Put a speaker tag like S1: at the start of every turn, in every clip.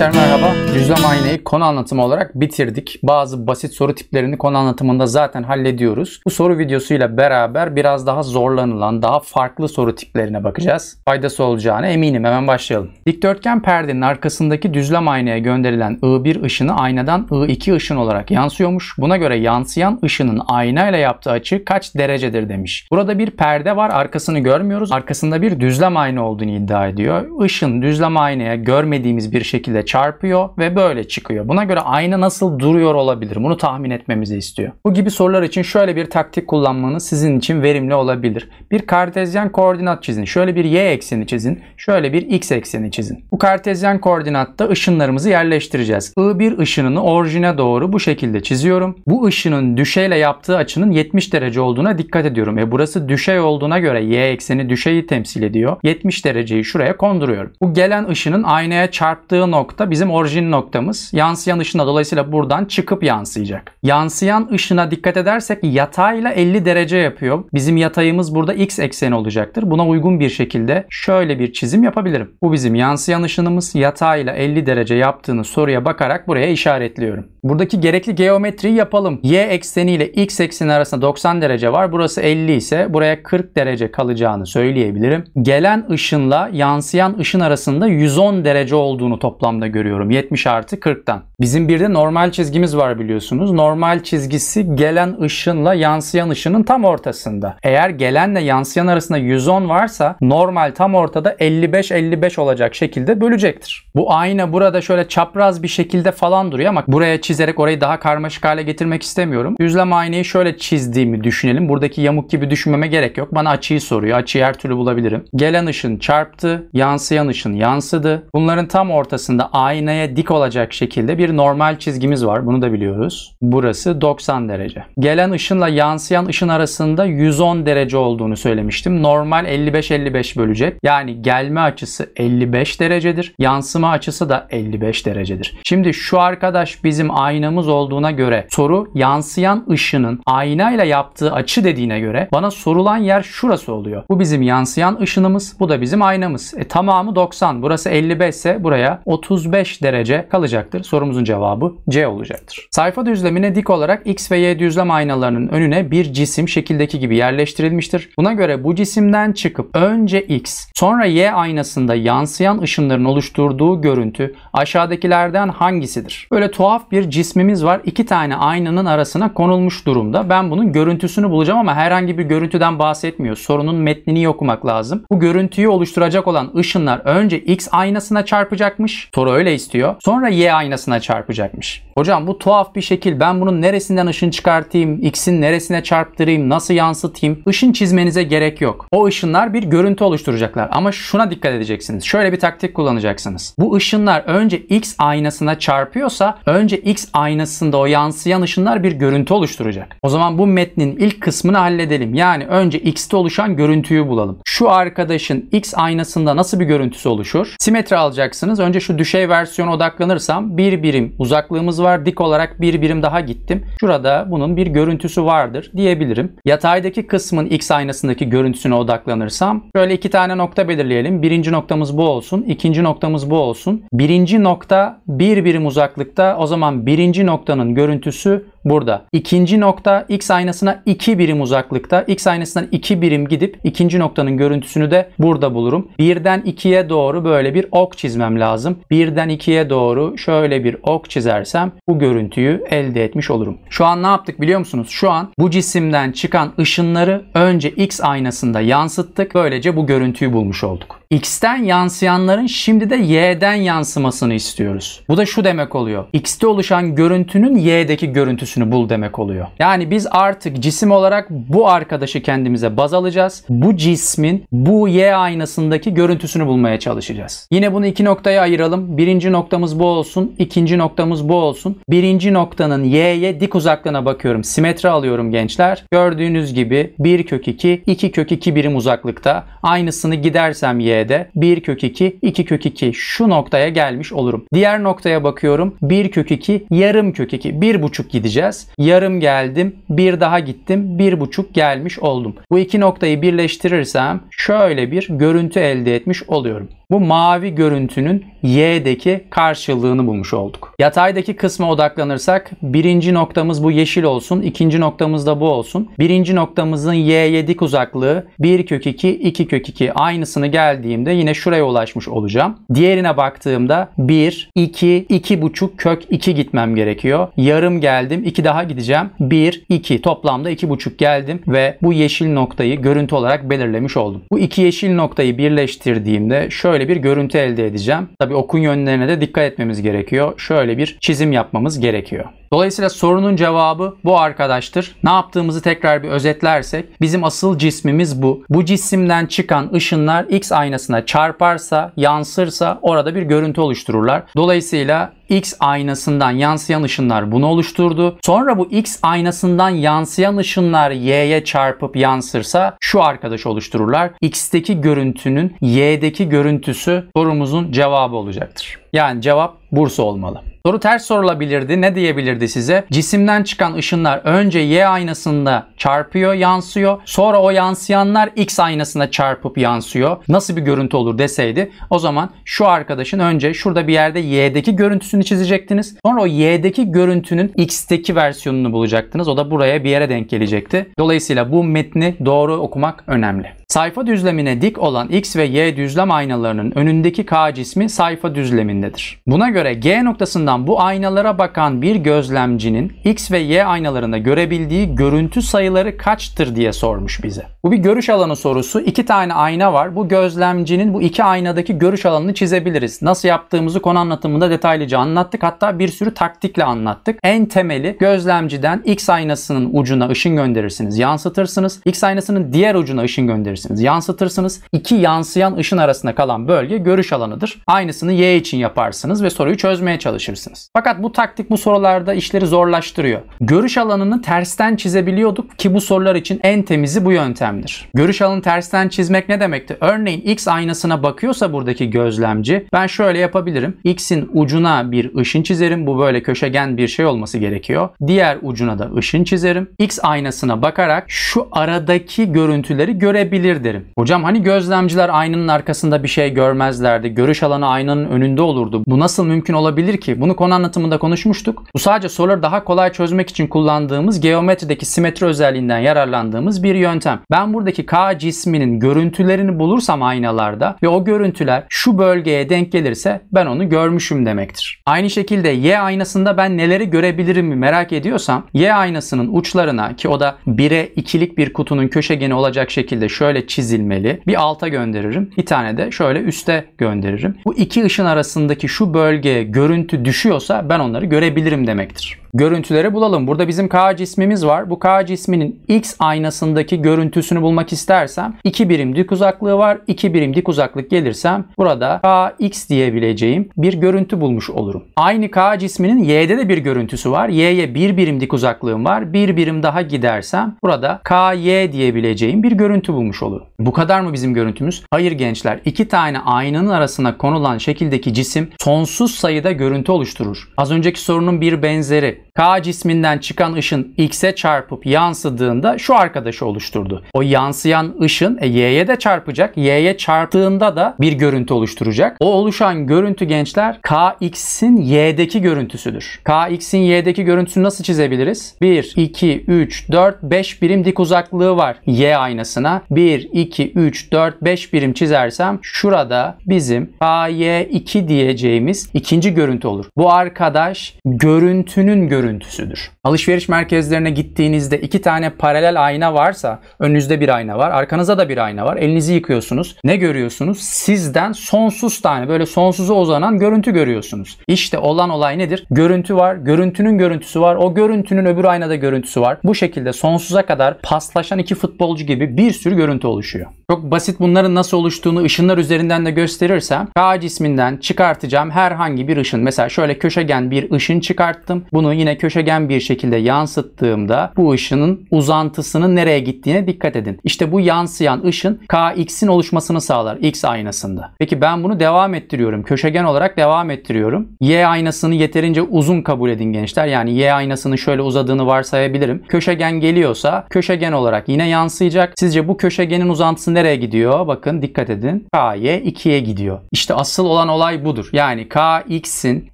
S1: Arkadaşlar merhaba. Cüzlem aynayı konu anlatımı olarak bitirdik. Bazı basit soru tiplerini konu anlatımında zaten hallediyoruz. Bu soru videosuyla beraber biraz daha zorlanılan, daha farklı soru tiplerine bakacağız. Faydası olacağına eminim. Hemen başlayalım. Dikdörtgen perdenin arkasındaki düzlem aynaya gönderilen I1 ışını aynadan I2 ışın olarak yansıyormuş. Buna göre yansıyan ışının aynayla yaptığı açı kaç derecedir demiş. Burada bir perde var. Arkasını görmüyoruz. Arkasında bir düzlem ayna olduğunu iddia ediyor. Işın düzlem aynaya görmediğimiz bir şekilde çarpıyor ve böyle çıkıyor. Buna göre ayna nasıl duruyor olabilir? Bunu tahmin etmemizi istiyor. Bu gibi sorular için şöyle bir taktik kullanmanız sizin için verimli olabilir. Bir kartezyen koordinat çizin. Şöyle bir y ekseni çizin. Şöyle bir x ekseni çizin. Bu kartezyen koordinatta ışınlarımızı yerleştireceğiz. I1 ışınını orijine doğru bu şekilde çiziyorum. Bu ışının düşeyle yaptığı açının 70 derece olduğuna dikkat ediyorum. E burası düşey olduğuna göre y ekseni düşeyi temsil ediyor. 70 dereceyi şuraya konduruyorum. Bu gelen ışının aynaya çarptığı nokta nokta bizim orijin noktamız. Yansıyan ışına dolayısıyla buradan çıkıp yansıyacak. Yansıyan ışına dikkat edersek yatayla 50 derece yapıyor. Bizim yatayımız burada x ekseni olacaktır. Buna uygun bir şekilde şöyle bir çizim yapabilirim. Bu bizim yansıyan ışınımız. Yatayla 50 derece yaptığını soruya bakarak buraya işaretliyorum. Buradaki gerekli geometriyi yapalım. Y ekseni ile x ekseni arasında 90 derece var. Burası 50 ise buraya 40 derece kalacağını söyleyebilirim. Gelen ışınla yansıyan ışın arasında 110 derece olduğunu toplamda aralığında görüyorum. 70 artı 40'tan. Bizim bir de normal çizgimiz var biliyorsunuz. Normal çizgisi gelen ışınla yansıyan ışının tam ortasında. Eğer gelenle yansıyan arasında 110 varsa normal tam ortada 55-55 olacak şekilde bölecektir. Bu ayna burada şöyle çapraz bir şekilde falan duruyor ama buraya çizerek orayı daha karmaşık hale getirmek istemiyorum. Düzlem aynayı şöyle çizdiğimi düşünelim. Buradaki yamuk gibi düşünmeme gerek yok. Bana açıyı soruyor. Açıyı her türlü bulabilirim. Gelen ışın çarptı, yansıyan ışın yansıdı. Bunların tam ortasında aynaya dik olacak şekilde bir normal çizgimiz var. Bunu da biliyoruz. Burası 90 derece. Gelen ışınla yansıyan ışın arasında 110 derece olduğunu söylemiştim. Normal 55-55 bölecek. Yani gelme açısı 55 derecedir. Yansıma açısı da 55 derecedir. Şimdi şu arkadaş bizim aynamız olduğuna göre soru yansıyan ışının aynayla yaptığı açı dediğine göre bana sorulan yer şurası oluyor. Bu bizim yansıyan ışınımız. Bu da bizim aynamız. E, tamamı 90. Burası 55 ise buraya 30 35 derece kalacaktır. Sorumuzun cevabı C olacaktır. Sayfa düzlemine dik olarak X ve Y düzlem aynalarının önüne bir cisim şekildeki gibi yerleştirilmiştir. Buna göre bu cisimden çıkıp önce X sonra Y aynasında yansıyan ışınların oluşturduğu görüntü aşağıdakilerden hangisidir? Böyle tuhaf bir cismimiz var. İki tane aynanın arasına konulmuş durumda. Ben bunun görüntüsünü bulacağım ama herhangi bir görüntüden bahsetmiyor. Sorunun metnini okumak lazım. Bu görüntüyü oluşturacak olan ışınlar önce X aynasına çarpacakmış. Sorun Soru öyle istiyor. Sonra y aynasına çarpacakmış. Hocam bu tuhaf bir şekil. Ben bunun neresinden ışın çıkartayım? X'in neresine çarptırayım? Nasıl yansıtayım? Işın çizmenize gerek yok. O ışınlar bir görüntü oluşturacaklar. Ama şuna dikkat edeceksiniz. Şöyle bir taktik kullanacaksınız. Bu ışınlar önce X aynasına çarpıyorsa önce X aynasında o yansıyan ışınlar bir görüntü oluşturacak. O zaman bu metnin ilk kısmını halledelim. Yani önce X'te oluşan görüntüyü bulalım. Şu arkadaşın X aynasında nasıl bir görüntüsü oluşur? Simetri alacaksınız. Önce şu düşen şey versiyona odaklanırsam bir birim uzaklığımız var. Dik olarak bir birim daha gittim. Şurada bunun bir görüntüsü vardır diyebilirim. Yataydaki kısmın X aynasındaki görüntüsüne odaklanırsam şöyle iki tane nokta belirleyelim. Birinci noktamız bu olsun. ikinci noktamız bu olsun. Birinci nokta bir birim uzaklıkta. O zaman birinci noktanın görüntüsü burada. İkinci nokta x aynasına 2 birim uzaklıkta. x aynasından 2 birim gidip ikinci noktanın görüntüsünü de burada bulurum. 1'den 2'ye doğru böyle bir ok çizmem lazım. 1'den 2'ye doğru şöyle bir ok çizersem bu görüntüyü elde etmiş olurum. Şu an ne yaptık biliyor musunuz? Şu an bu cisimden çıkan ışınları önce x aynasında yansıttık. Böylece bu görüntüyü bulmuş olduk. X'ten yansıyanların şimdi de Y'den yansımasını istiyoruz. Bu da şu demek oluyor. X'te oluşan görüntünün Y'deki görüntüsünü bul demek oluyor. Yani biz artık cisim olarak bu arkadaşı kendimize baz alacağız. Bu cismin bu Y aynasındaki görüntüsünü bulmaya çalışacağız. Yine bunu iki noktaya ayıralım. Birinci noktamız bu olsun. ikinci noktamız bu olsun. Birinci noktanın Y'ye dik uzaklığına bakıyorum. Simetri alıyorum gençler. Gördüğünüz gibi 1 kök 2, 2 kök 2 birim uzaklıkta. Aynısını gidersem Y de 1 kök 2, 2 kök 2 şu noktaya gelmiş olurum. Diğer noktaya bakıyorum. 1 kök 2, yarım kök 2, 1,5 gideceğiz. Yarım geldim, bir daha gittim, 1,5 gelmiş oldum. Bu iki noktayı birleştirirsem şöyle bir görüntü elde etmiş oluyorum. Bu mavi görüntünün y'deki karşılığını bulmuş olduk. Yataydaki kısma odaklanırsak birinci noktamız bu yeşil olsun. ikinci noktamız da bu olsun. Birinci noktamızın y'ye dik uzaklığı 1 kök 2, 2 kök 2 aynısını geldiğimde yine şuraya ulaşmış olacağım. Diğerine baktığımda 1, 2, 2 buçuk kök 2 gitmem gerekiyor. Yarım geldim. 2 daha gideceğim. 1, 2 toplamda 2 buçuk geldim ve bu yeşil noktayı görüntü olarak belirlemiş oldum. Bu iki yeşil noktayı birleştirdiğimde şöyle şöyle bir görüntü elde edeceğim. Tabi okun yönlerine de dikkat etmemiz gerekiyor. Şöyle bir çizim yapmamız gerekiyor. Dolayısıyla sorunun cevabı bu arkadaştır. Ne yaptığımızı tekrar bir özetlersek bizim asıl cismimiz bu. Bu cisimden çıkan ışınlar X aynasına çarparsa, yansırsa orada bir görüntü oluştururlar. Dolayısıyla X aynasından yansıyan ışınlar bunu oluşturdu. Sonra bu X aynasından yansıyan ışınlar Y'ye çarpıp yansırsa şu arkadaş oluştururlar. X'teki görüntünün Y'deki görüntüsü sorumuzun cevabı olacaktır. Yani cevap Bursa olmalı. Soru ters sorulabilirdi. Ne diyebilirdi size? Cisimden çıkan ışınlar önce Y aynasında çarpıyor, yansıyor. Sonra o yansıyanlar X aynasında çarpıp yansıyor. Nasıl bir görüntü olur deseydi o zaman şu arkadaşın önce şurada bir yerde Y'deki görüntüsünü çizecektiniz. Sonra o Y'deki görüntünün X'teki versiyonunu bulacaktınız. O da buraya bir yere denk gelecekti. Dolayısıyla bu metni doğru okumak önemli. Sayfa düzlemine dik olan X ve Y düzlem aynalarının önündeki K cismi sayfa düzlemindedir. Buna göre G noktasından bu aynalara bakan bir gözlemcinin X ve Y aynalarında görebildiği görüntü sayıları kaçtır diye sormuş bize. Bu bir görüş alanı sorusu. İki tane ayna var. Bu gözlemcinin bu iki aynadaki görüş alanını çizebiliriz. Nasıl yaptığımızı konu anlatımında detaylıca anlattık. Hatta bir sürü taktikle anlattık. En temeli gözlemciden X aynasının ucuna ışın gönderirsiniz, yansıtırsınız. X aynasının diğer ucuna ışın gönderirsiniz verirsiniz. Yansıtırsınız. İki yansıyan ışın arasında kalan bölge görüş alanıdır. Aynısını Y için yaparsınız ve soruyu çözmeye çalışırsınız. Fakat bu taktik bu sorularda işleri zorlaştırıyor. Görüş alanını tersten çizebiliyorduk ki bu sorular için en temizi bu yöntemdir. Görüş alanı tersten çizmek ne demekti? Örneğin X aynasına bakıyorsa buradaki gözlemci ben şöyle yapabilirim. X'in ucuna bir ışın çizerim. Bu böyle köşegen bir şey olması gerekiyor. Diğer ucuna da ışın çizerim. X aynasına bakarak şu aradaki görüntüleri görebilirim olabilir derim. Hocam hani gözlemciler aynanın arkasında bir şey görmezlerdi. Görüş alanı aynanın önünde olurdu. Bu nasıl mümkün olabilir ki? Bunu konu anlatımında konuşmuştuk. Bu sadece soruları daha kolay çözmek için kullandığımız geometrideki simetri özelliğinden yararlandığımız bir yöntem. Ben buradaki K cisminin görüntülerini bulursam aynalarda ve o görüntüler şu bölgeye denk gelirse ben onu görmüşüm demektir. Aynı şekilde Y aynasında ben neleri görebilirim merak ediyorsam Y aynasının uçlarına ki o da 1'e 2'lik bir kutunun köşegeni olacak şekilde şöyle şöyle çizilmeli. Bir alta gönderirim. Bir tane de şöyle üste gönderirim. Bu iki ışın arasındaki şu bölgeye görüntü düşüyorsa ben onları görebilirim demektir görüntüleri bulalım. Burada bizim K cismimiz var. Bu K cisminin X aynasındaki görüntüsünü bulmak istersem 2 birim dik uzaklığı var. 2 birim dik uzaklık gelirsem burada KX diyebileceğim bir görüntü bulmuş olurum. Aynı K cisminin Y'de de bir görüntüsü var. Y'ye 1 birim dik uzaklığım var. 1 birim daha gidersem burada KY diyebileceğim bir görüntü bulmuş olurum. Bu kadar mı bizim görüntümüz? Hayır gençler. iki tane aynanın arasına konulan şekildeki cisim sonsuz sayıda görüntü oluşturur. Az önceki sorunun bir benzeri K cisminden çıkan ışın X'e çarpıp yansıdığında şu arkadaşı oluşturdu. O yansıyan ışın e, Y'ye de çarpacak. Y'ye çarptığında da bir görüntü oluşturacak. O oluşan görüntü gençler KX'in Y'deki görüntüsüdür. KX'in Y'deki görüntüsünü nasıl çizebiliriz? 1, 2, 3, 4, 5 birim dik uzaklığı var Y aynasına. 1, 2, 3, 4, 5 birim çizersem şurada bizim KY2 diyeceğimiz ikinci görüntü olur. Bu arkadaş görüntünün görüntüsü görüntüsüdür. Alışveriş merkezlerine gittiğinizde iki tane paralel ayna varsa önünüzde bir ayna var, arkanıza da bir ayna var. Elinizi yıkıyorsunuz. Ne görüyorsunuz? Sizden sonsuz tane böyle sonsuza uzanan görüntü görüyorsunuz. İşte olan olay nedir? Görüntü var, görüntünün görüntüsü var, o görüntünün öbür aynada görüntüsü var. Bu şekilde sonsuza kadar paslaşan iki futbolcu gibi bir sürü görüntü oluşuyor. Çok basit bunların nasıl oluştuğunu ışınlar üzerinden de gösterirsem K cisminden çıkartacağım herhangi bir ışın. Mesela şöyle köşegen bir ışın çıkarttım. Bunu yine köşegen bir şekilde yansıttığımda bu ışının uzantısının nereye gittiğine dikkat edin. İşte bu yansıyan ışın KX'in oluşmasını sağlar X aynasında. Peki ben bunu devam ettiriyorum. Köşegen olarak devam ettiriyorum. Y aynasını yeterince uzun kabul edin gençler. Yani Y aynasını şöyle uzadığını varsayabilirim. Köşegen geliyorsa köşegen olarak yine yansıyacak. Sizce bu köşegenin uzantısı nereye gidiyor? Bakın dikkat edin. KY 2'ye gidiyor. İşte asıl olan olay budur. Yani KX'in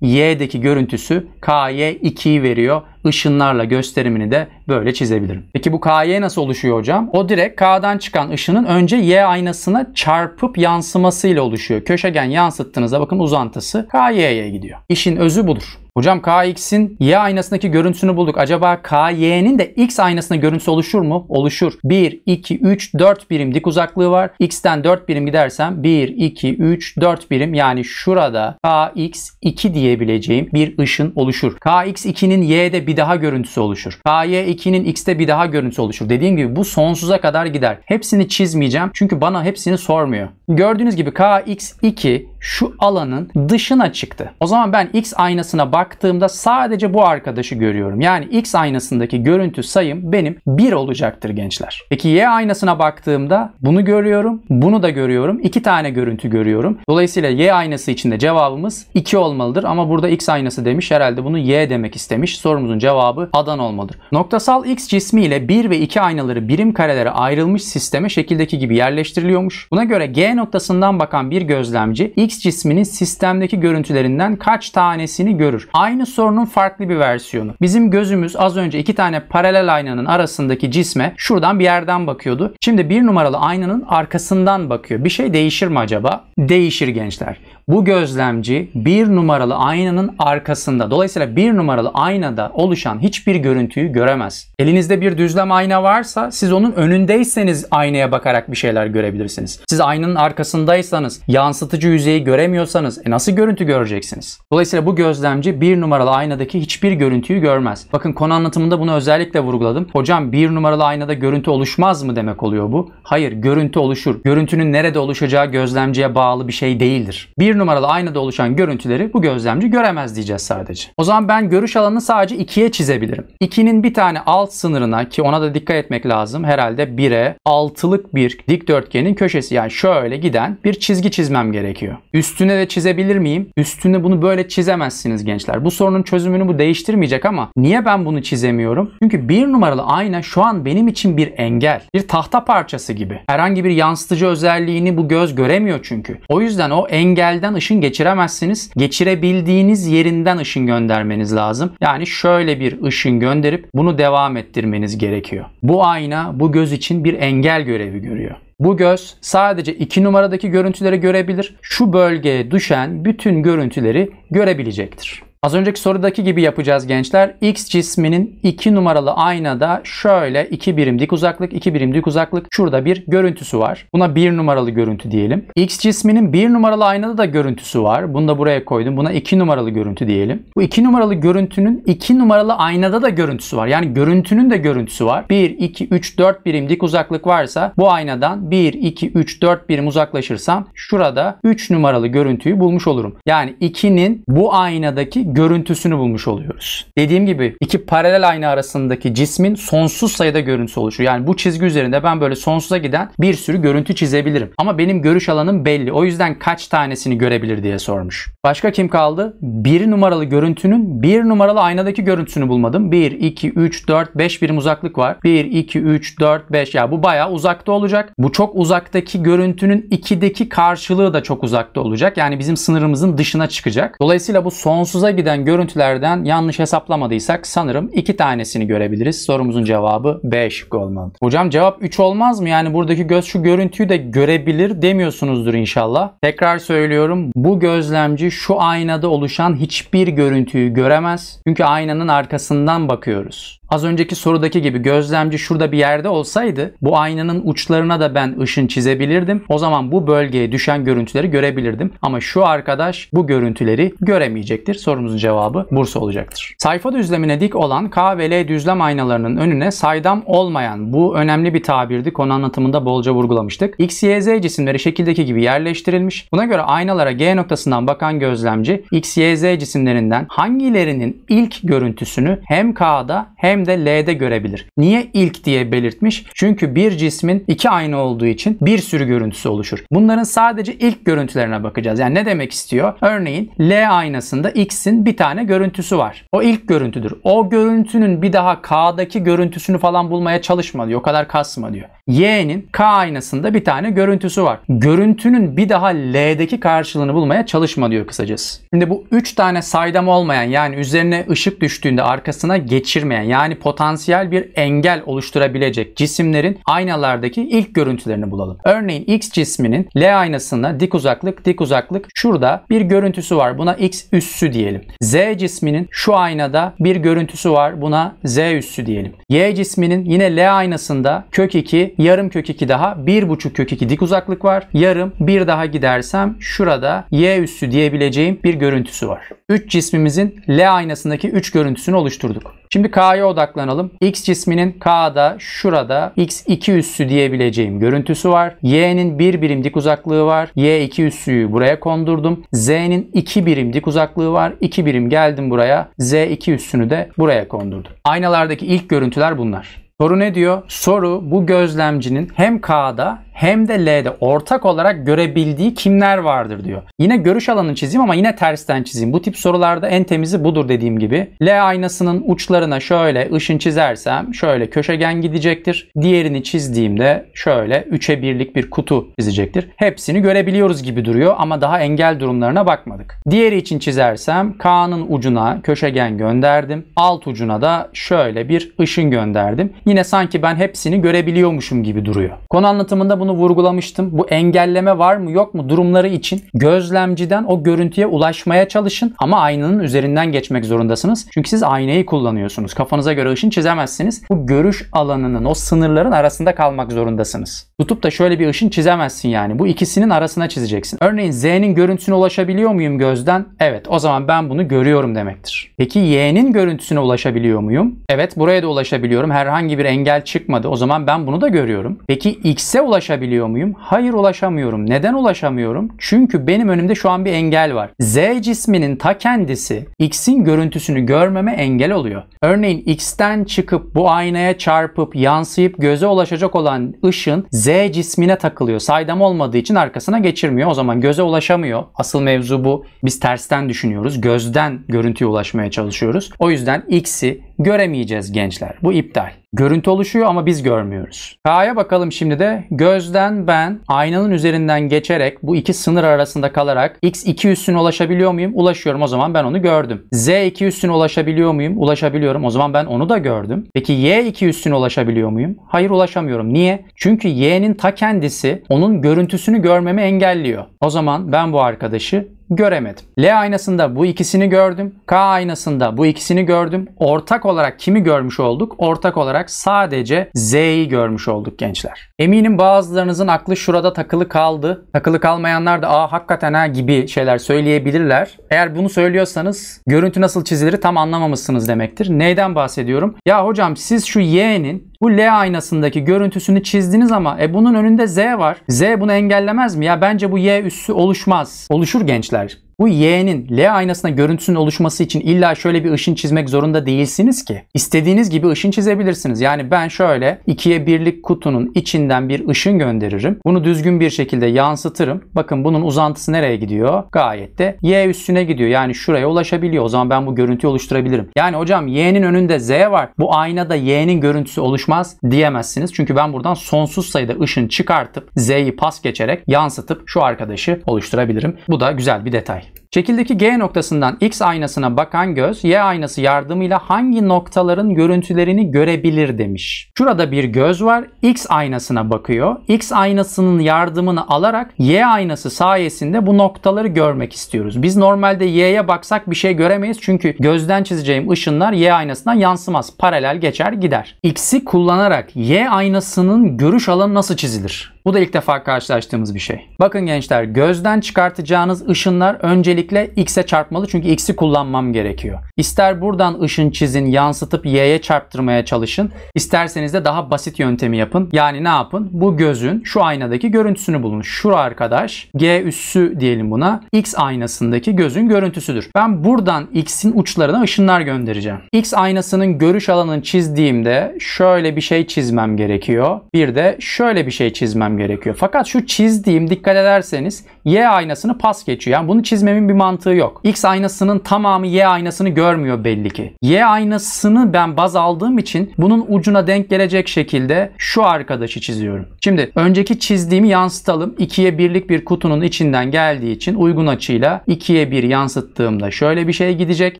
S1: Y'deki görüntüsü KY 2'yi veriyor veriyor. Işınlarla gösterimini de böyle çizebilirim. Peki bu KY nasıl oluşuyor hocam? O direkt K'dan çıkan ışının önce Y aynasına çarpıp yansımasıyla oluşuyor. Köşegen yansıttığınızda bakın uzantısı KY'ye gidiyor. İşin özü budur. Hocam KX'in Y aynasındaki görüntüsünü bulduk. Acaba KY'nin de X aynasında görüntüsü oluşur mu? Oluşur. 1, 2, 3, 4 birim dik uzaklığı var. X'ten 4 birim gidersem 1, 2, 3, 4 birim yani şurada KX2 diyebileceğim bir ışın oluşur. KX2'nin Y'de bir daha görüntüsü oluşur. KY2'nin X'te bir daha görüntüsü oluşur. Dediğim gibi bu sonsuza kadar gider. Hepsini çizmeyeceğim çünkü bana hepsini sormuyor. Gördüğünüz gibi KX2 şu alanın dışına çıktı. O zaman ben X aynasına baktığımda sadece bu arkadaşı görüyorum. Yani X aynasındaki görüntü sayım benim 1 olacaktır gençler. Peki Y aynasına baktığımda bunu görüyorum, bunu da görüyorum. 2 tane görüntü görüyorum. Dolayısıyla Y aynası içinde cevabımız 2 olmalıdır. Ama burada X aynası demiş. Herhalde bunu Y demek istemiş. Sorumuzun cevabı Adan olmalıdır. Noktasal X cismi ile 1 ve 2 aynaları birim karelere ayrılmış sisteme şekildeki gibi yerleştiriliyormuş. Buna göre G noktasından bakan bir gözlemci X X cisminin sistemdeki görüntülerinden kaç tanesini görür? Aynı sorunun farklı bir versiyonu. Bizim gözümüz az önce iki tane paralel aynanın arasındaki cisme şuradan bir yerden bakıyordu. Şimdi bir numaralı aynanın arkasından bakıyor. Bir şey değişir mi acaba? Değişir gençler. Bu gözlemci bir numaralı aynanın arkasında. Dolayısıyla bir numaralı aynada oluşan hiçbir görüntüyü göremez. Elinizde bir düzlem ayna varsa siz onun önündeyseniz aynaya bakarak bir şeyler görebilirsiniz. Siz aynanın arkasındaysanız, yansıtıcı yüzeyi göremiyorsanız e nasıl görüntü göreceksiniz? Dolayısıyla bu gözlemci bir numaralı aynadaki hiçbir görüntüyü görmez. Bakın konu anlatımında bunu özellikle vurguladım. Hocam bir numaralı aynada görüntü oluşmaz mı demek oluyor bu? Hayır, görüntü oluşur. Görüntünün nerede oluşacağı gözlemciye bağlı bir şey değildir. Bir bir numaralı aynada oluşan görüntüleri bu gözlemci göremez diyeceğiz sadece. O zaman ben görüş alanını sadece ikiye çizebilirim. İki'nin bir tane alt sınırına ki ona da dikkat etmek lazım herhalde 1'e altılık bir dikdörtgenin köşesi yani şöyle giden bir çizgi çizmem gerekiyor. Üstüne de çizebilir miyim? Üstüne bunu böyle çizemezsiniz gençler. Bu sorunun çözümünü bu değiştirmeyecek ama niye ben bunu çizemiyorum? Çünkü bir numaralı ayna şu an benim için bir engel. Bir tahta parçası gibi. Herhangi bir yansıtıcı özelliğini bu göz göremiyor çünkü. O yüzden o engel yerden ışın geçiremezsiniz. Geçirebildiğiniz yerinden ışın göndermeniz lazım. Yani şöyle bir ışın gönderip bunu devam ettirmeniz gerekiyor. Bu ayna bu göz için bir engel görevi görüyor. Bu göz sadece 2 numaradaki görüntüleri görebilir. Şu bölgeye düşen bütün görüntüleri görebilecektir. Az önceki sorudaki gibi yapacağız gençler. X cisminin 2 numaralı aynada şöyle 2 birim dik uzaklık, 2 birim dik uzaklık şurada bir görüntüsü var. Buna 1 numaralı görüntü diyelim. X cisminin 1 numaralı aynada da görüntüsü var. Bunu da buraya koydum. Buna 2 numaralı görüntü diyelim. Bu 2 numaralı görüntünün 2 numaralı aynada da görüntüsü var. Yani görüntünün de görüntüsü var. 1, 2, 3, 4 birim dik uzaklık varsa bu aynadan 1, 2, 3, 4 birim uzaklaşırsam şurada 3 numaralı görüntüyü bulmuş olurum. Yani 2'nin bu aynadaki görüntüsünü bulmuş oluyoruz. Dediğim gibi iki paralel ayna arasındaki cismin sonsuz sayıda görüntüsü oluşuyor. Yani bu çizgi üzerinde ben böyle sonsuza giden bir sürü görüntü çizebilirim. Ama benim görüş alanım belli. O yüzden kaç tanesini görebilir diye sormuş. Başka kim kaldı? Bir numaralı görüntünün bir numaralı aynadaki görüntüsünü bulmadım. 1, 2, 3, 4, 5 birim uzaklık var. 1, 2, 3, 4, 5. Ya bu bayağı uzakta olacak. Bu çok uzaktaki görüntünün 2'deki karşılığı da çok uzakta olacak. Yani bizim sınırımızın dışına çıkacak. Dolayısıyla bu sonsuza giden giden görüntülerden yanlış hesaplamadıysak sanırım iki tanesini görebiliriz. Sorumuzun cevabı B şıkkı olmalı. Hocam cevap 3 olmaz mı? Yani buradaki göz şu görüntüyü de görebilir demiyorsunuzdur inşallah. Tekrar söylüyorum. Bu gözlemci şu aynada oluşan hiçbir görüntüyü göremez. Çünkü aynanın arkasından bakıyoruz. Az önceki sorudaki gibi gözlemci şurada bir yerde olsaydı bu aynanın uçlarına da ben ışın çizebilirdim. O zaman bu bölgeye düşen görüntüleri görebilirdim. Ama şu arkadaş bu görüntüleri göremeyecektir. Sorumuzun cevabı Bursa olacaktır. Sayfa düzlemine dik olan K ve L düzlem aynalarının önüne saydam olmayan bu önemli bir tabirdi. Konu anlatımında bolca vurgulamıştık. X, Y, Z cisimleri şekildeki gibi yerleştirilmiş. Buna göre aynalara G noktasından bakan gözlemci X, Y, Z cisimlerinden hangilerinin ilk görüntüsünü hem K'da hem hem de L'de görebilir. Niye ilk diye belirtmiş? Çünkü bir cismin iki aynı olduğu için bir sürü görüntüsü oluşur. Bunların sadece ilk görüntülerine bakacağız. Yani ne demek istiyor? Örneğin L aynasında X'in bir tane görüntüsü var. O ilk görüntüdür. O görüntünün bir daha K'daki görüntüsünü falan bulmaya çalışma diyor. O kadar kasma diyor. Y'nin K aynasında bir tane görüntüsü var. Görüntünün bir daha L'deki karşılığını bulmaya çalışma diyor kısacası. Şimdi bu 3 tane saydam olmayan yani üzerine ışık düştüğünde arkasına geçirmeyen yani yani potansiyel bir engel oluşturabilecek cisimlerin aynalardaki ilk görüntülerini bulalım. Örneğin X cisminin L aynasında dik uzaklık dik uzaklık şurada bir görüntüsü var. Buna X üssü diyelim. Z cisminin şu aynada bir görüntüsü var. Buna Z üssü diyelim. Y cisminin yine L aynasında kök 2, yarım kök 2 daha bir buçuk kök 2 dik uzaklık var. Yarım bir daha gidersem şurada Y üssü diyebileceğim bir görüntüsü var. 3 cismimizin L aynasındaki 3 görüntüsünü oluşturduk. Şimdi K'ya odaklanalım. X cisminin K'da şurada X2 üssü diyebileceğim görüntüsü var. Y'nin bir birim dik uzaklığı var. Y2 üssüyü buraya kondurdum. Z'nin 2 birim dik uzaklığı var. 2 birim geldim buraya. Z2 üssünü de buraya kondurdum. Aynalardaki ilk görüntüler bunlar. Soru ne diyor? Soru bu gözlemcinin hem K'da hem de L'de ortak olarak görebildiği kimler vardır diyor. Yine görüş alanını çizeyim ama yine tersten çizeyim. Bu tip sorularda en temizi budur dediğim gibi. L aynasının uçlarına şöyle ışın çizersem şöyle köşegen gidecektir. Diğerini çizdiğimde şöyle üç'e birlik bir kutu çizecektir. Hepsini görebiliyoruz gibi duruyor ama daha engel durumlarına bakmadık. Diğeri için çizersem K'nın ucuna köşegen gönderdim. Alt ucuna da şöyle bir ışın gönderdim. Yine sanki ben hepsini görebiliyormuşum gibi duruyor. Konu anlatımında bunu bunu vurgulamıştım. Bu engelleme var mı yok mu durumları için gözlemciden o görüntüye ulaşmaya çalışın ama aynanın üzerinden geçmek zorundasınız. Çünkü siz aynayı kullanıyorsunuz. Kafanıza göre ışın çizemezsiniz. Bu görüş alanının o sınırların arasında kalmak zorundasınız. Tutup da şöyle bir ışın çizemezsin yani. Bu ikisinin arasına çizeceksin. Örneğin Z'nin görüntüsüne ulaşabiliyor muyum gözden? Evet o zaman ben bunu görüyorum demektir. Peki Y'nin görüntüsüne ulaşabiliyor muyum? Evet buraya da ulaşabiliyorum. Herhangi bir engel çıkmadı. O zaman ben bunu da görüyorum. Peki X'e ulaşabiliyor ulaşabiliyor muyum? Hayır ulaşamıyorum. Neden ulaşamıyorum? Çünkü benim önümde şu an bir engel var. Z cisminin ta kendisi X'in görüntüsünü görmeme engel oluyor. Örneğin X'ten çıkıp bu aynaya çarpıp yansıyıp göze ulaşacak olan ışın Z cismine takılıyor. Saydam olmadığı için arkasına geçirmiyor. O zaman göze ulaşamıyor. Asıl mevzu bu. Biz tersten düşünüyoruz. Gözden görüntüye ulaşmaya çalışıyoruz. O yüzden X'i göremeyeceğiz gençler. Bu iptal. Görüntü oluşuyor ama biz görmüyoruz. K'ya bakalım şimdi de. Gözden ben aynanın üzerinden geçerek bu iki sınır arasında kalarak x2 üstüne ulaşabiliyor muyum? Ulaşıyorum o zaman ben onu gördüm. Z2 üstüne ulaşabiliyor muyum? Ulaşabiliyorum o zaman ben onu da gördüm. Peki Y2 üstüne ulaşabiliyor muyum? Hayır ulaşamıyorum. Niye? Çünkü Y'nin ta kendisi onun görüntüsünü görmemi engelliyor. O zaman ben bu arkadaşı göremedim. L aynasında bu ikisini gördüm. K aynasında bu ikisini gördüm. Ortak olarak kimi görmüş olduk? Ortak olarak sadece Z'yi görmüş olduk gençler. Eminim bazılarınızın aklı şurada takılı kaldı. Takılı kalmayanlar da aa hakikaten ha gibi şeyler söyleyebilirler. Eğer bunu söylüyorsanız görüntü nasıl çizilir tam anlamamışsınız demektir. Neyden bahsediyorum? Ya hocam siz şu Y'nin bu L aynasındaki görüntüsünü çizdiniz ama e bunun önünde Z var. Z bunu engellemez mi? Ya bence bu Y üssü oluşmaz. Oluşur gençler. Bu Y'nin L aynasına görüntüsünün oluşması için illa şöyle bir ışın çizmek zorunda değilsiniz ki. İstediğiniz gibi ışın çizebilirsiniz. Yani ben şöyle ikiye birlik kutunun içinden bir ışın gönderirim. Bunu düzgün bir şekilde yansıtırım. Bakın bunun uzantısı nereye gidiyor? Gayet de Y üstüne gidiyor. Yani şuraya ulaşabiliyor. O zaman ben bu görüntüyü oluşturabilirim. Yani hocam Y'nin önünde Z var. Bu aynada Y'nin görüntüsü oluşmaz diyemezsiniz. Çünkü ben buradan sonsuz sayıda ışın çıkartıp Z'yi pas geçerek yansıtıp şu arkadaşı oluşturabilirim. Bu da güzel bir detay. like Şekildeki G noktasından X aynasına bakan göz Y aynası yardımıyla hangi noktaların görüntülerini görebilir demiş. Şurada bir göz var. X aynasına bakıyor. X aynasının yardımını alarak Y aynası sayesinde bu noktaları görmek istiyoruz. Biz normalde Y'ye baksak bir şey göremeyiz. Çünkü gözden çizeceğim ışınlar Y aynasına yansımaz. Paralel geçer gider. X'i kullanarak Y aynasının görüş alanı nasıl çizilir? Bu da ilk defa karşılaştığımız bir şey. Bakın gençler gözden çıkartacağınız ışınlar öncelikle öncelikle x'e çarpmalı çünkü x'i kullanmam gerekiyor. İster buradan ışın çizin, yansıtıp y'ye çarptırmaya çalışın. İsterseniz de daha basit yöntemi yapın. Yani ne yapın? Bu gözün şu aynadaki görüntüsünü bulun. Şura arkadaş g üssü diyelim buna. x aynasındaki gözün görüntüsüdür. Ben buradan x'in uçlarına ışınlar göndereceğim. x aynasının görüş alanını çizdiğimde şöyle bir şey çizmem gerekiyor. Bir de şöyle bir şey çizmem gerekiyor. Fakat şu çizdiğim dikkat ederseniz y aynasını pas geçiyor. Yani bunu çizmemin bir bir mantığı yok. X aynasının tamamı Y aynasını görmüyor belli ki. Y aynasını ben baz aldığım için bunun ucuna denk gelecek şekilde şu arkadaşı çiziyorum. Şimdi önceki çizdiğimi yansıtalım. 2'ye birlik bir kutunun içinden geldiği için uygun açıyla 2'ye 1 yansıttığımda şöyle bir şey gidecek.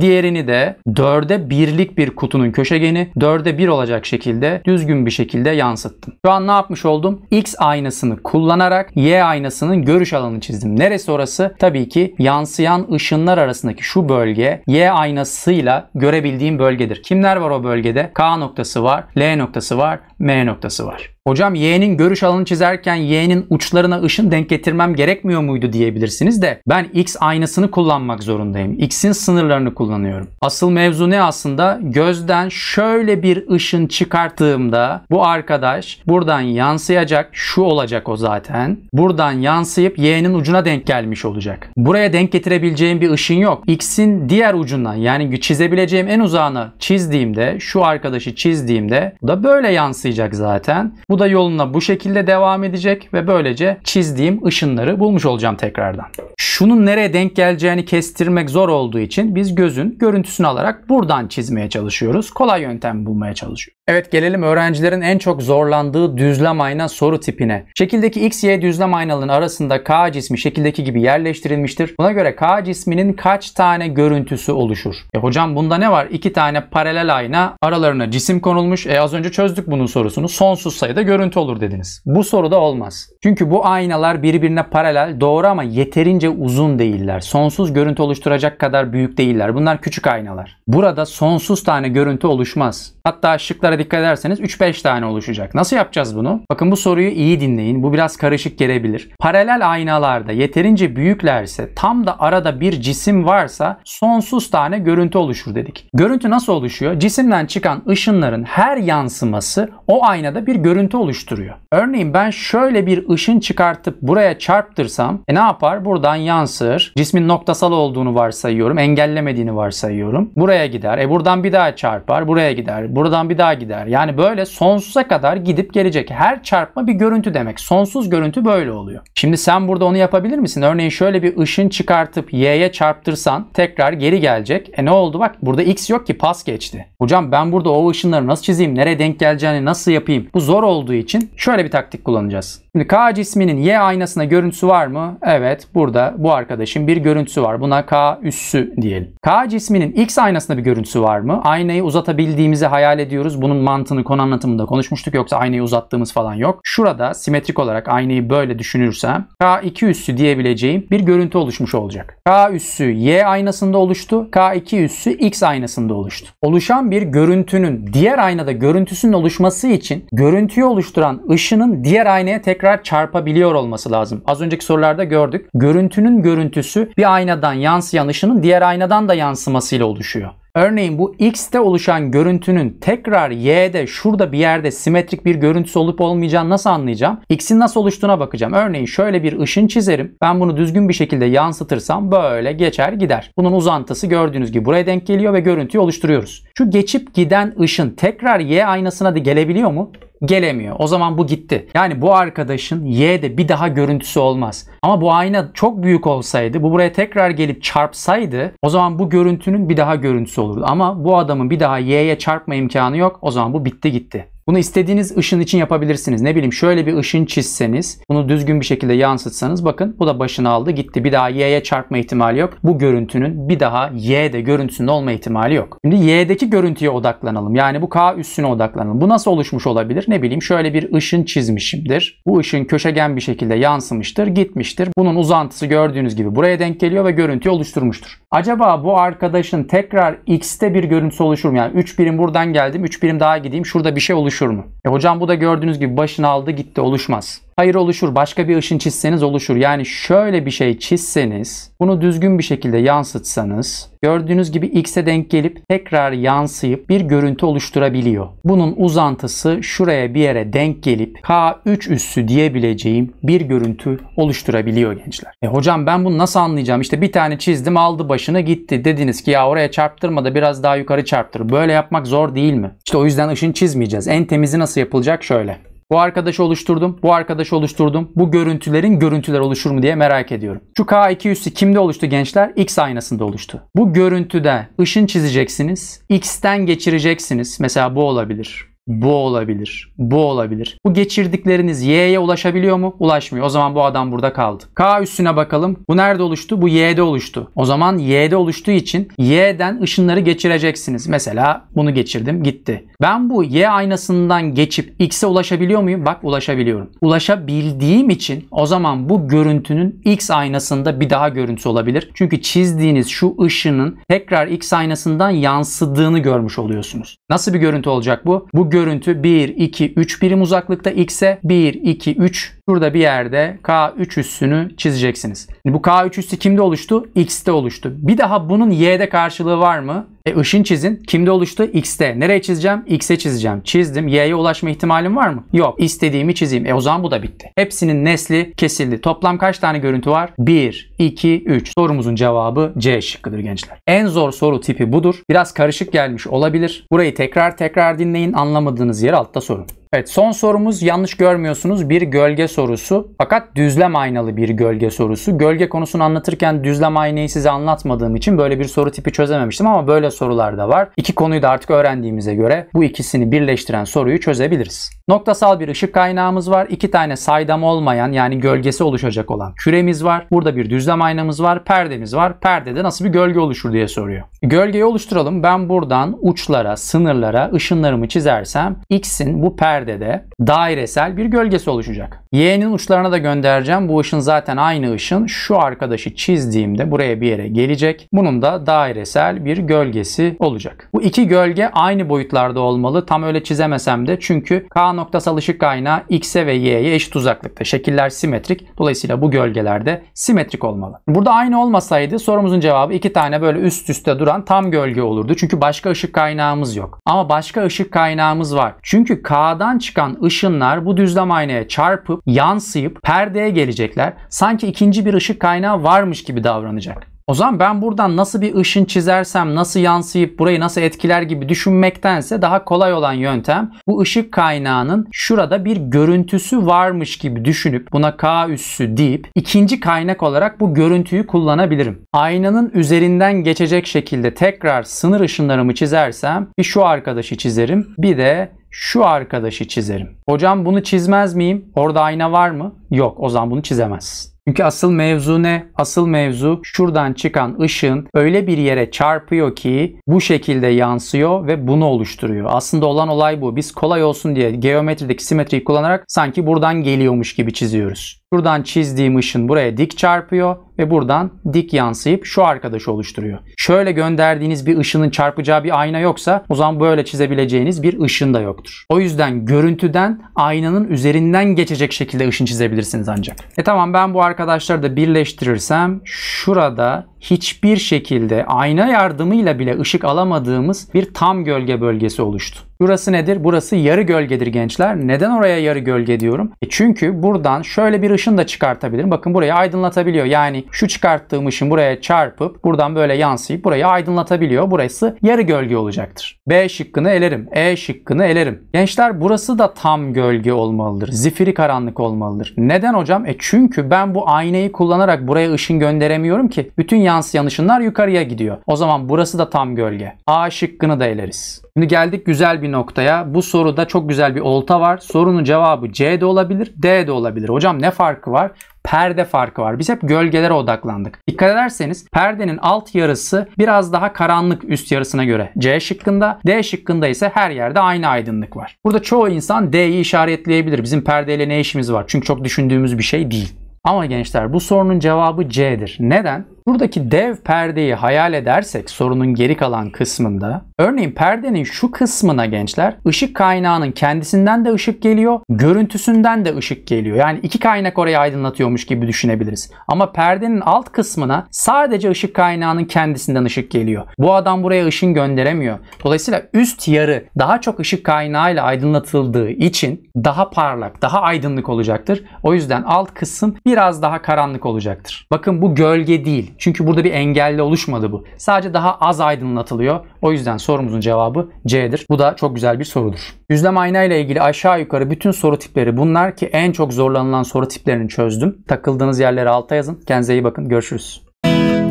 S1: Diğerini de 4'e birlik bir kutunun köşegeni 4'e 1 olacak şekilde düzgün bir şekilde yansıttım. Şu an ne yapmış oldum? X aynasını kullanarak Y aynasının görüş alanını çizdim. Neresi orası? Tabii ki yansı yansıyan ışınlar arasındaki şu bölge Y aynasıyla görebildiğim bölgedir. Kimler var o bölgede? K noktası var, L noktası var, M noktası var. Hocam yeğenin görüş alanını çizerken yeğenin uçlarına ışın denk getirmem gerekmiyor muydu diyebilirsiniz de ben X aynasını kullanmak zorundayım. X'in sınırlarını kullanıyorum. Asıl mevzu ne aslında? Gözden şöyle bir ışın çıkarttığımda bu arkadaş buradan yansıyacak. Şu olacak o zaten. Buradan yansıyıp yeğenin ucuna denk gelmiş olacak. Buraya denk getirebileceğim bir ışın yok. X'in diğer ucuna yani çizebileceğim en uzağını çizdiğimde şu arkadaşı çizdiğimde bu da böyle yansıyacak zaten. Bu bu da yoluna bu şekilde devam edecek ve böylece çizdiğim ışınları bulmuş olacağım tekrardan. Şunun nereye denk geleceğini kestirmek zor olduğu için biz gözün görüntüsünü alarak buradan çizmeye çalışıyoruz. Kolay yöntem bulmaya çalışıyoruz. Evet gelelim öğrencilerin en çok zorlandığı düzlem ayna soru tipine. Şekildeki x, y düzlem aynaların arasında k cismi şekildeki gibi yerleştirilmiştir. Buna göre k cisminin kaç tane görüntüsü oluşur? E hocam bunda ne var? İki tane paralel ayna aralarına cisim konulmuş. E az önce çözdük bunun sorusunu. Sonsuz sayıda görüntü olur dediniz. Bu soruda olmaz. Çünkü bu aynalar birbirine paralel doğru ama yeterince uzun değiller. Sonsuz görüntü oluşturacak kadar büyük değiller. Bunlar küçük aynalar. Burada sonsuz tane görüntü oluşmaz. Hatta şıklara dikkat ederseniz 3-5 tane oluşacak. Nasıl yapacağız bunu? Bakın bu soruyu iyi dinleyin. Bu biraz karışık gelebilir. Paralel aynalarda yeterince büyüklerse tam da arada bir cisim varsa sonsuz tane görüntü oluşur dedik. Görüntü nasıl oluşuyor? Cisimden çıkan ışınların her yansıması o aynada bir görüntü görüntü oluşturuyor. Örneğin ben şöyle bir ışın çıkartıp buraya çarptırsam e ne yapar? Buradan yansır. Cismin noktasal olduğunu varsayıyorum. Engellemediğini varsayıyorum. Buraya gider. E buradan bir daha çarpar. Buraya gider. Buradan bir daha gider. Yani böyle sonsuza kadar gidip gelecek. Her çarpma bir görüntü demek. Sonsuz görüntü böyle oluyor. Şimdi sen burada onu yapabilir misin? Örneğin şöyle bir ışın çıkartıp y'ye çarptırsan tekrar geri gelecek. E ne oldu? Bak burada x yok ki pas geçti. Hocam ben burada o ışınları nasıl çizeyim? Nereye denk geleceğini nasıl yapayım? Bu zor oldu olduğu için şöyle bir taktik kullanacağız. K cisminin Y aynasına görüntüsü var mı? Evet burada bu arkadaşın bir görüntüsü var. Buna K üssü diyelim. K cisminin X aynasında bir görüntüsü var mı? Aynayı uzatabildiğimizi hayal ediyoruz. Bunun mantığını konu anlatımında konuşmuştuk. Yoksa aynayı uzattığımız falan yok. Şurada simetrik olarak aynayı böyle düşünürsem K2 üssü diyebileceğim bir görüntü oluşmuş olacak. K üssü Y aynasında oluştu. K2 üssü X aynasında oluştu. Oluşan bir görüntünün diğer aynada görüntüsünün oluşması için görüntüyü oluşturan ışının diğer aynaya tekrar tekrar çarpabiliyor olması lazım. Az önceki sorularda gördük. Görüntünün görüntüsü bir aynadan yansıyan ışının diğer aynadan da yansımasıyla oluşuyor. Örneğin bu X'te oluşan görüntünün tekrar Y'de şurada bir yerde simetrik bir görüntüsü olup olmayacağını nasıl anlayacağım? X'in nasıl oluştuğuna bakacağım. Örneğin şöyle bir ışın çizerim. Ben bunu düzgün bir şekilde yansıtırsam böyle geçer gider. Bunun uzantısı gördüğünüz gibi buraya denk geliyor ve görüntüyü oluşturuyoruz. Şu geçip giden ışın tekrar Y aynasına da gelebiliyor mu? gelemiyor. O zaman bu gitti. Yani bu arkadaşın Y'de bir daha görüntüsü olmaz. Ama bu ayna çok büyük olsaydı bu buraya tekrar gelip çarpsaydı o zaman bu görüntünün bir daha görüntüsü olurdu. Ama bu adamın bir daha Y'ye çarpma imkanı yok. O zaman bu bitti gitti. Bunu istediğiniz ışın için yapabilirsiniz. Ne bileyim şöyle bir ışın çizseniz, bunu düzgün bir şekilde yansıtsanız bakın bu da başını aldı gitti. Bir daha Y'ye çarpma ihtimali yok. Bu görüntünün bir daha Y'de görüntüsünün olma ihtimali yok. Şimdi Y'deki görüntüye odaklanalım. Yani bu K üstüne odaklanalım. Bu nasıl oluşmuş olabilir? Ne bileyim şöyle bir ışın çizmişimdir. Bu ışın köşegen bir şekilde yansımıştır, gitmiştir. Bunun uzantısı gördüğünüz gibi buraya denk geliyor ve görüntüyü oluşturmuştur. Acaba bu arkadaşın tekrar x'te bir görüntüsü oluşur mu? Yani 3 birim buradan geldim 3 birim daha gideyim şurada bir şey oluşur mu? E hocam bu da gördüğünüz gibi başını aldı gitti oluşmaz. Hayır oluşur. Başka bir ışın çizseniz oluşur. Yani şöyle bir şey çizseniz, bunu düzgün bir şekilde yansıtsanız, gördüğünüz gibi x'e denk gelip tekrar yansıyıp bir görüntü oluşturabiliyor. Bunun uzantısı şuraya bir yere denk gelip k3 üssü diyebileceğim bir görüntü oluşturabiliyor gençler. E hocam ben bunu nasıl anlayacağım? İşte bir tane çizdim aldı başını gitti. Dediniz ki ya oraya çarptırma da biraz daha yukarı çarptır. Böyle yapmak zor değil mi? İşte o yüzden ışın çizmeyeceğiz. En temizi nasıl yapılacak? Şöyle. Bu arkadaşı oluşturdum, bu arkadaşı oluşturdum. Bu görüntülerin görüntüler oluşur mu diye merak ediyorum. Şu K200'ü kimde oluştu gençler? X aynasında oluştu. Bu görüntüde ışın çizeceksiniz. X'ten geçireceksiniz. Mesela bu olabilir bu olabilir. Bu olabilir. Bu geçirdikleriniz y'ye ulaşabiliyor mu? Ulaşmıyor. O zaman bu adam burada kaldı. K üstüne bakalım. Bu nerede oluştu? Bu y'de oluştu. O zaman y'de oluştuğu için y'den ışınları geçireceksiniz. Mesela bunu geçirdim gitti. Ben bu y aynasından geçip x'e ulaşabiliyor muyum? Bak ulaşabiliyorum. Ulaşabildiğim için o zaman bu görüntünün x aynasında bir daha görüntüsü olabilir. Çünkü çizdiğiniz şu ışının tekrar x aynasından yansıdığını görmüş oluyorsunuz. Nasıl bir görüntü olacak bu? Bu görüntü 1, 2, 3 birim uzaklıkta x'e 1, 2, 3 Burada bir yerde K3 üssünü çizeceksiniz. Bu K3 üssü kimde oluştu? X'te oluştu. Bir daha bunun Y'de karşılığı var mı? E ışın çizin. Kimde oluştu? X'te. Nereye çizeceğim? X'e çizeceğim. Çizdim. Y'ye ulaşma ihtimalim var mı? Yok. İstediğimi çizeyim. E o zaman bu da bitti. Hepsinin nesli kesildi. Toplam kaç tane görüntü var? 1, 2, 3. Sorumuzun cevabı C şıkkıdır gençler. En zor soru tipi budur. Biraz karışık gelmiş olabilir. Burayı tekrar tekrar dinleyin. Anlamadığınız yer altta sorun. Evet son sorumuz yanlış görmüyorsunuz bir gölge sorusu. Fakat düzlem aynalı bir gölge sorusu. Gölge konusunu anlatırken düzlem aynayı size anlatmadığım için böyle bir soru tipi çözememiştim ama böyle sorular da var. İki konuyu da artık öğrendiğimize göre bu ikisini birleştiren soruyu çözebiliriz. Noktasal bir ışık kaynağımız var. İki tane saydam olmayan yani gölgesi oluşacak olan küremiz var. Burada bir düzlem aynamız var. Perdemiz var. Perdede nasıl bir gölge oluşur diye soruyor. Gölgeyi oluşturalım. Ben buradan uçlara, sınırlara ışınlarımı çizersem X'in bu perdede dairesel bir gölgesi oluşacak. Y'nin uçlarına da göndereceğim. Bu ışın zaten aynı ışın. Şu arkadaşı çizdiğimde buraya bir yere gelecek. Bunun da dairesel bir gölgesi olacak. Bu iki gölge aynı boyutlarda olmalı. Tam öyle çizemesem de çünkü K'nın noktasal ışık kaynağı x'e ve y'ye eşit uzaklıkta. Şekiller simetrik. Dolayısıyla bu gölgelerde simetrik olmalı. Burada aynı olmasaydı sorumuzun cevabı iki tane böyle üst üste duran tam gölge olurdu. Çünkü başka ışık kaynağımız yok. Ama başka ışık kaynağımız var. Çünkü K'dan çıkan ışınlar bu düzlem aynaya çarpıp yansıyıp perdeye gelecekler. Sanki ikinci bir ışık kaynağı varmış gibi davranacak. O zaman ben buradan nasıl bir ışın çizersem, nasıl yansıyıp burayı nasıl etkiler gibi düşünmektense daha kolay olan yöntem bu ışık kaynağının şurada bir görüntüsü varmış gibi düşünüp buna K üssü deyip ikinci kaynak olarak bu görüntüyü kullanabilirim. Aynanın üzerinden geçecek şekilde tekrar sınır ışınlarımı çizersem bir şu arkadaşı çizerim bir de şu arkadaşı çizerim. Hocam bunu çizmez miyim? Orada ayna var mı? Yok o zaman bunu çizemezsin. Çünkü asıl mevzu ne? Asıl mevzu şuradan çıkan ışın öyle bir yere çarpıyor ki bu şekilde yansıyor ve bunu oluşturuyor. Aslında olan olay bu. Biz kolay olsun diye geometrideki simetriyi kullanarak sanki buradan geliyormuş gibi çiziyoruz. Buradan çizdiğim ışın buraya dik çarpıyor ve buradan dik yansıyıp şu arkadaşı oluşturuyor. Şöyle gönderdiğiniz bir ışının çarpacağı bir ayna yoksa o zaman böyle çizebileceğiniz bir ışın da yoktur. O yüzden görüntüden aynanın üzerinden geçecek şekilde ışın çizebilirsiniz ancak. E tamam ben bu arkadaşı arkadaşlar da birleştirirsem şurada hiçbir şekilde ayna yardımıyla bile ışık alamadığımız bir tam gölge bölgesi oluştu. Burası nedir? Burası yarı gölgedir gençler. Neden oraya yarı gölge diyorum? E çünkü buradan şöyle bir ışın da çıkartabilirim. Bakın burayı aydınlatabiliyor. Yani şu çıkarttığım ışın buraya çarpıp buradan böyle yansıyıp burayı aydınlatabiliyor. Burası yarı gölge olacaktır. B şıkkını elerim. E şıkkını elerim. Gençler burası da tam gölge olmalıdır. Zifiri karanlık olmalıdır. Neden hocam? E çünkü ben bu aynayı kullanarak buraya ışın gönderemiyorum ki. Bütün yansıyan ışınlar yukarıya gidiyor. O zaman burası da tam gölge. A şıkkını da eleriz. Şimdi geldik güzel bir noktaya. Bu soruda çok güzel bir olta var. Sorunun cevabı C de olabilir, D de olabilir. Hocam ne farkı var? Perde farkı var. Biz hep gölgelere odaklandık. Dikkat ederseniz perdenin alt yarısı biraz daha karanlık üst yarısına göre C şıkkında. D şıkkında ise her yerde aynı aydınlık var. Burada çoğu insan D'yi işaretleyebilir. Bizim perdeyle ne işimiz var? Çünkü çok düşündüğümüz bir şey değil. Ama gençler bu sorunun cevabı C'dir. Neden? Buradaki dev perdeyi hayal edersek sorunun geri kalan kısmında örneğin perdenin şu kısmına gençler ışık kaynağının kendisinden de ışık geliyor, görüntüsünden de ışık geliyor. Yani iki kaynak orayı aydınlatıyormuş gibi düşünebiliriz. Ama perdenin alt kısmına sadece ışık kaynağının kendisinden ışık geliyor. Bu adam buraya ışın gönderemiyor. Dolayısıyla üst yarı daha çok ışık kaynağıyla aydınlatıldığı için daha parlak, daha aydınlık olacaktır. O yüzden alt kısım biraz daha karanlık olacaktır. Bakın bu gölge değil. Çünkü burada bir engelle oluşmadı bu. Sadece daha az aydınlatılıyor. O yüzden sorumuzun cevabı C'dir. Bu da çok güzel bir sorudur. Düzlem ayna ile ilgili aşağı yukarı bütün soru tipleri bunlar ki en çok zorlanılan soru tiplerini çözdüm. Takıldığınız yerleri alta yazın. Kendinize iyi bakın. Görüşürüz.